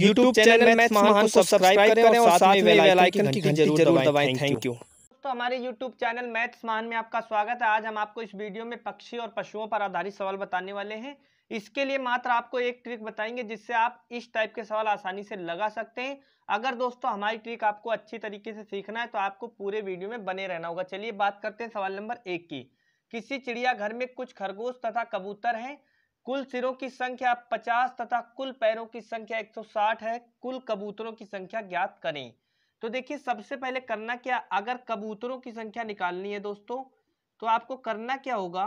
YouTube channel math को subscribe करें और साथ में बेल आइकन की घंटी जरूर दबाएं थैंक यू दोस्तों हमारे यूट्यूब चैनल मैथ्स महान में आपका स्वागत है आज हम आपको इस वीडियो में पक्षी और पशुओं पर आधारित सवाल बताने वाले हैं इसके लिए मात्र आपको एक ट्रिक बताएंगे जिससे आप इस टाइप के सवाल आसानी से लगा सकते हैं अगर दोस्तों हमारी ट्रिक आपको अच्छी तरीके से सीखना है तो आपको पूरे वीडियो में बने रहना होगा चलिए बात करते हैं सवाल नंबर एक की किसी चिड़ियाघर में कुछ खरगोश तथा कबूतर हैं कुल सिरों की संख्या 50 तथा कुल पैरों की संख्या 160 है कुल कबूतरों की संख्या ज्ञात करें तो देखिए सबसे पहले करना क्या अगर कबूतरों की संख्या निकालनी है दोस्तों तो आपको करना क्या होगा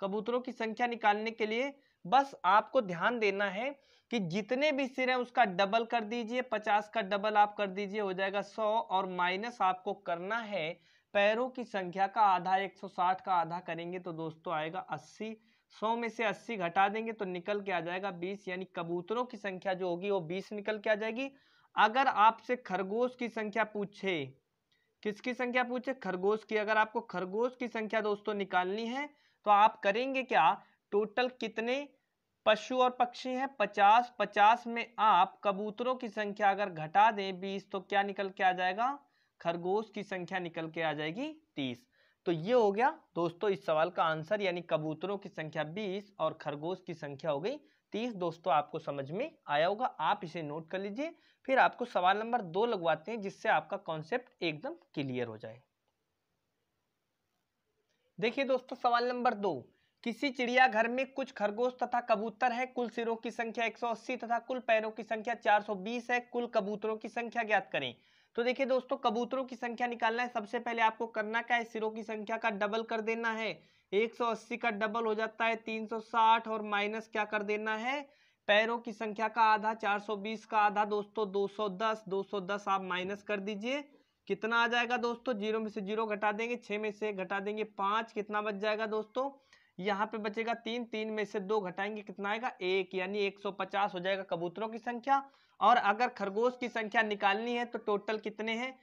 कबूतरों की संख्या निकालने के लिए बस आपको ध्यान देना है कि जितने भी सिर हैं उसका डबल कर दीजिए पचास का डबल आप कर दीजिए हो जाएगा सौ और माइनस आपको करना है पैरों की संख्या का आधा एक सौ साठ का आधा करेंगे तो दोस्तों आएगा अस्सी सौ में से अस्सी घटा देंगे तो निकल के आ जाएगा बीस यानी कबूतरों की संख्या जो होगी वो बीस निकल के आ जाएगी अगर आपसे खरगोश की संख्या पूछे किसकी संख्या पूछे खरगोश की अगर आपको खरगोश की संख्या दोस्तों निकालनी है तो आप करेंगे क्या टोटल कितने पशु और पक्षी हैं पचास पचास में आप कबूतरों की संख्या अगर घटा दें बीस तो क्या निकल के आ जाएगा खरगोश की संख्या निकल के आ जाएगी तीस तो ये हो गया दोस्तों इस सवाल का आंसर यानी कबूतरों की संख्या 20 और खरगोश की संख्या हो गई 30 दोस्तों आपको समझ में आया होगा आप इसे नोट कर लीजिए फिर आपको सवाल नंबर दो लगवाते हैं जिससे आपका कॉन्सेप्ट एकदम क्लियर हो जाए देखिए दोस्तों सवाल नंबर दो किसी चिड़ियाघर में कुछ खरगोश तथा कबूतर है कुल सिरों की संख्या 180 तथा कुल पैरों की संख्या 420 है कुल कबूतरों की संख्या ज्ञात करें तो देखिए दोस्तों कबूतरों की संख्या निकालना है सबसे पहले आपको करना क्या है सिरों की संख्या का डबल कर देना है 180 का डबल हो जाता है 360 और माइनस क्या कर देना है पैरों की संख्या का आधा 420 का आधा दोस्तों 210 210 आप माइनस कर दीजिए कितना आ जाएगा दोस्तों जीरो में से जीरो घटा देंगे छः में से घटा देंगे पाँच कितना बच जाएगा दोस्तों यहाँ पे बचेगा तीन तीन में से दो घटाएंगे कितना आएगा एक यानी 150 हो जाएगा कबूतरों की संख्या और अगर खरगोश की संख्या निकालनी है तो टोटल कितने हैं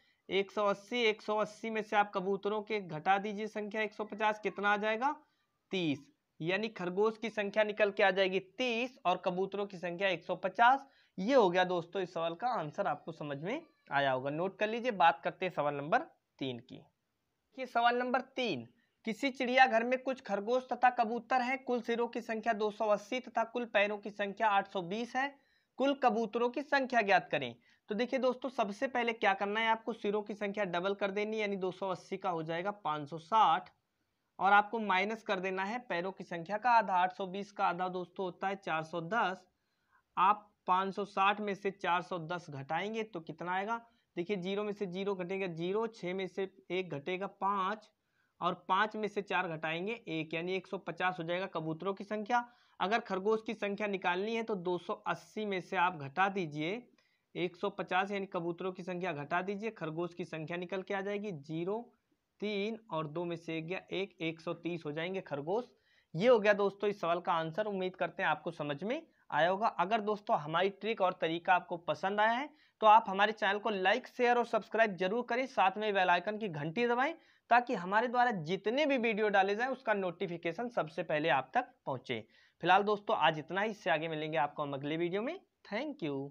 180 180 में से आप कबूतरों के घटा दीजिए संख्या 150 कितना आ जाएगा 30 यानी खरगोश की संख्या निकल के आ जाएगी 30 और कबूतरों की संख्या 150 ये हो गया दोस्तों इस सवाल का आंसर आपको समझ में आया होगा नोट कर लीजिए बात करते हैं सवाल नंबर तीन की ये सवाल नंबर तीन किसी चिड़ियाघर में कुछ खरगोश तथा कबूतर हैं कुल सिरों की संख्या 280 तथा कुल पैरों की संख्या 820 है कुल कबूतरों की संख्या ज्ञात करें तो देखिए दोस्तों सबसे पहले क्या करना है आपको सिरों की संख्या डबल कर देनी यानी 280 का हो जाएगा 560 और आपको माइनस कर देना है पैरों की संख्या का आधा 820 का आधा दोस्तों होता है 410 आप 560 में से 410 घटाएंगे तो कितना आएगा देखिए जीरो में से जीरो घटेगा जीरो छः में से एक घटेगा पाँच और पाँच में से चार घटाएंगे एक यानी 150 हो जाएगा कबूतरों की संख्या अगर खरगोश की संख्या निकालनी है तो 280 में से आप घटा दीजिए 150 यानी कबूतरों की संख्या घटा दीजिए खरगोश की संख्या निकल के आ जाएगी जीरो तीन और दो में से एक गया एक एक सौ तीस हो जाएंगे खरगोश ये हो गया दोस्तों इस सवाल का आंसर उम्मीद करते हैं आपको समझ में आया होगा अगर दोस्तों हमारी ट्रिक और तरीका आपको पसंद आया है तो आप हमारे चैनल को लाइक शेयर और सब्सक्राइब जरूर करें साथ में बेलाइकन की घंटी दबाएं ताकि हमारे द्वारा जितने भी वीडियो डाले जाए उसका नोटिफिकेशन सबसे पहले आप तक पहुंचे फिलहाल दोस्तों आज इतना ही इससे आगे मिलेंगे आपको हम अगले वीडियो में थैंक यू